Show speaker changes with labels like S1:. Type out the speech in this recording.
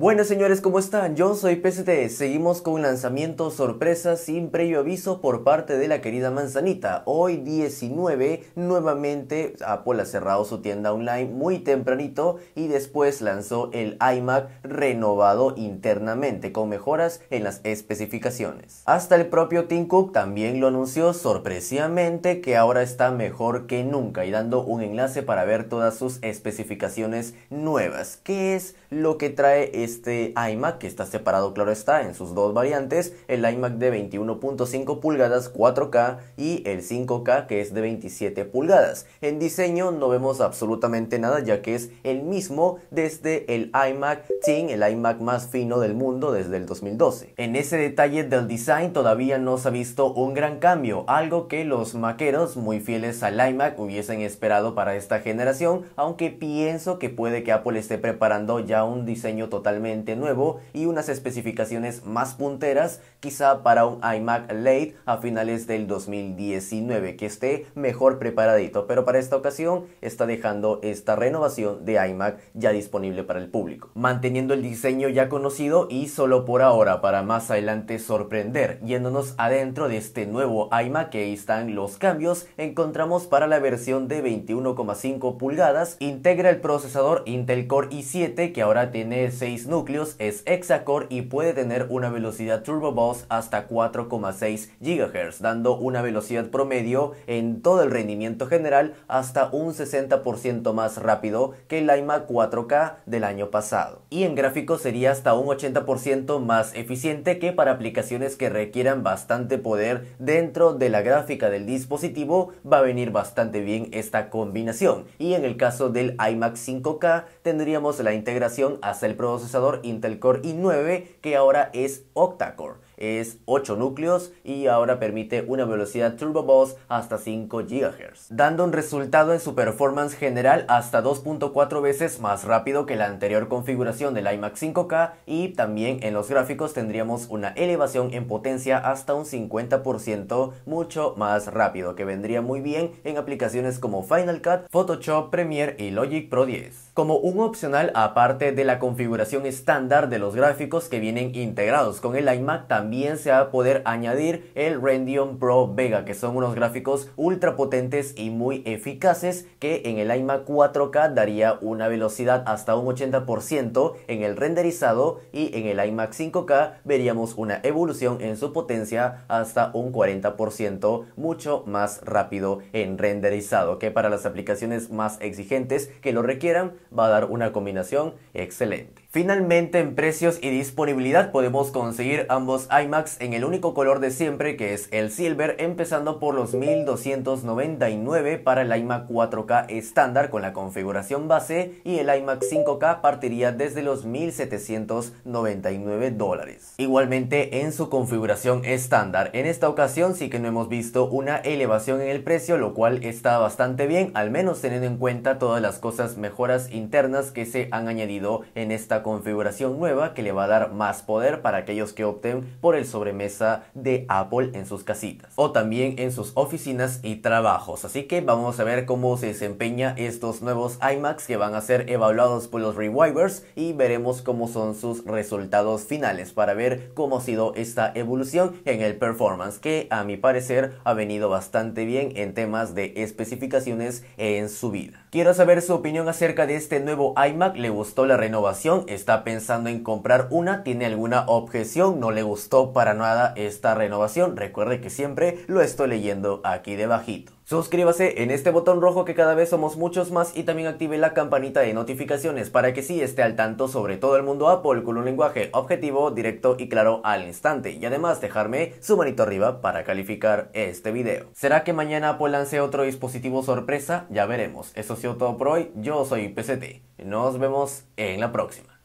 S1: Buenas señores, ¿cómo están? Yo soy PST. Seguimos con un lanzamiento sorpresa sin previo aviso por parte de la querida Manzanita. Hoy 19, nuevamente Apple ha cerrado su tienda online muy tempranito y después lanzó el iMac renovado internamente con mejoras en las especificaciones. Hasta el propio Tim Cook también lo anunció sorpresivamente que ahora está mejor que nunca y dando un enlace para ver todas sus especificaciones nuevas. ¿Qué es lo que trae este este iMac, que está separado, claro está, en sus dos variantes, el iMac de 21.5 pulgadas 4K y el 5K que es de 27 pulgadas. En diseño no vemos absolutamente nada ya que es el mismo desde el iMac Thin, el iMac más fino del mundo desde el 2012. En ese detalle del design todavía no se ha visto un gran cambio, algo que los maqueros muy fieles al iMac hubiesen esperado para esta generación, aunque pienso que puede que Apple esté preparando ya un diseño totalmente nuevo y unas especificaciones más punteras quizá para un iMac Late a finales del 2019 que esté mejor preparadito pero para esta ocasión está dejando esta renovación de iMac ya disponible para el público manteniendo el diseño ya conocido y solo por ahora para más adelante sorprender yéndonos adentro de este nuevo iMac que ahí están los cambios encontramos para la versión de 21,5 pulgadas integra el procesador Intel Core i7 que ahora tiene 6 núcleos, es hexacore y puede tener una velocidad turbo boost hasta 4,6 GHz, dando una velocidad promedio en todo el rendimiento general hasta un 60% más rápido que el iMac 4K del año pasado. Y en gráfico sería hasta un 80% más eficiente que para aplicaciones que requieran bastante poder dentro de la gráfica del dispositivo, va a venir bastante bien esta combinación. Y en el caso del iMac 5K tendríamos la integración hasta el proceso procesador Intel Core i9 que ahora es octacore es 8 núcleos y ahora permite una velocidad turbo boost hasta 5 GHz, dando un resultado en su performance general hasta 2.4 veces más rápido que la anterior configuración del iMac 5K y también en los gráficos tendríamos una elevación en potencia hasta un 50% mucho más rápido que vendría muy bien en aplicaciones como Final Cut, Photoshop, Premiere y Logic Pro 10. Como un opcional aparte de la configuración estándar de los gráficos que vienen integrados con el iMac también también se va a poder añadir el Rendion Pro Vega, que son unos gráficos ultra potentes y muy eficaces que en el iMac 4K daría una velocidad hasta un 80% en el renderizado y en el iMac 5K veríamos una evolución en su potencia hasta un 40% mucho más rápido en renderizado, que para las aplicaciones más exigentes que lo requieran va a dar una combinación excelente. Finalmente en precios y disponibilidad podemos conseguir ambos iMacs en el único color de siempre que es el silver empezando por los 1299 para el iMac 4K estándar con la configuración base y el iMac 5K partiría desde los 1799 dólares. Igualmente en su configuración estándar en esta ocasión sí que no hemos visto una elevación en el precio lo cual está bastante bien al menos teniendo en cuenta todas las cosas mejoras internas que se han añadido en esta configuración nueva que le va a dar más poder para aquellos que opten por el sobremesa de Apple en sus casitas o también en sus oficinas y trabajos. Así que vamos a ver cómo se desempeña estos nuevos iMacs que van a ser evaluados por los reviewers y veremos cómo son sus resultados finales para ver cómo ha sido esta evolución en el performance que a mi parecer ha venido bastante bien en temas de especificaciones en su vida. Quiero saber su opinión acerca de este nuevo iMac, ¿le gustó la renovación? está pensando en comprar una, tiene alguna objeción, no le gustó para nada esta renovación, recuerde que siempre lo estoy leyendo aquí debajito. Suscríbase en este botón rojo que cada vez somos muchos más y también active la campanita de notificaciones para que sí esté al tanto sobre todo el mundo Apple con un lenguaje objetivo, directo y claro al instante y además dejarme su manito arriba para calificar este video. ¿Será que mañana Apple lance otro dispositivo sorpresa? Ya veremos. Eso ha sido todo por hoy. Yo soy PCT. Nos vemos en la próxima.